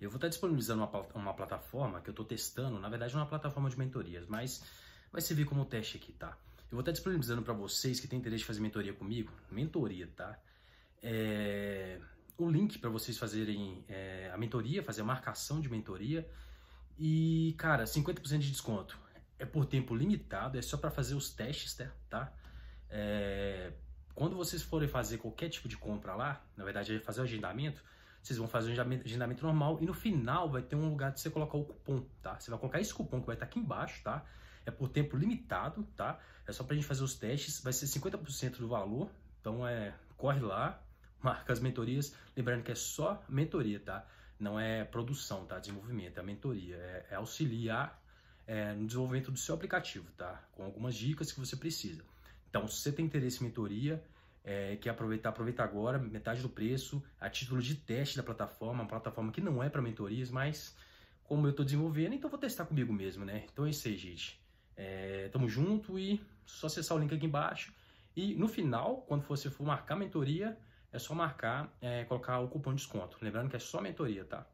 Eu vou estar disponibilizando uma, uma plataforma que eu estou testando, na verdade é uma plataforma de mentorias, mas vai servir como teste aqui, tá? Eu vou estar disponibilizando para vocês que têm interesse em fazer mentoria comigo, mentoria, tá? É, o link para vocês fazerem é, a mentoria, fazer a marcação de mentoria e, cara, 50% de desconto. É por tempo limitado, é só para fazer os testes, né, tá? É, quando vocês forem fazer qualquer tipo de compra lá, na verdade, é fazer o agendamento, vocês vão fazer um agendamento normal e no final vai ter um lugar de você colocar o cupom, tá? Você vai colocar esse cupom que vai estar aqui embaixo, tá? É por tempo limitado, tá? É só pra gente fazer os testes, vai ser 50% do valor, então é, corre lá, marca as mentorias, lembrando que é só mentoria, tá? Não é produção, tá? Desenvolvimento, é mentoria, é, é auxiliar é, no desenvolvimento do seu aplicativo, tá? Com algumas dicas que você precisa. Então, se você tem interesse em mentoria, é, quer aproveitar, aproveita agora, metade do preço, a título de teste da plataforma, uma plataforma que não é para mentorias, mas como eu estou desenvolvendo, então vou testar comigo mesmo, né? Então é isso aí, gente. É, tamo junto e só acessar o link aqui embaixo. E no final, quando você for marcar mentoria, é só marcar, é, colocar o cupom de desconto. Lembrando que é só mentoria, tá?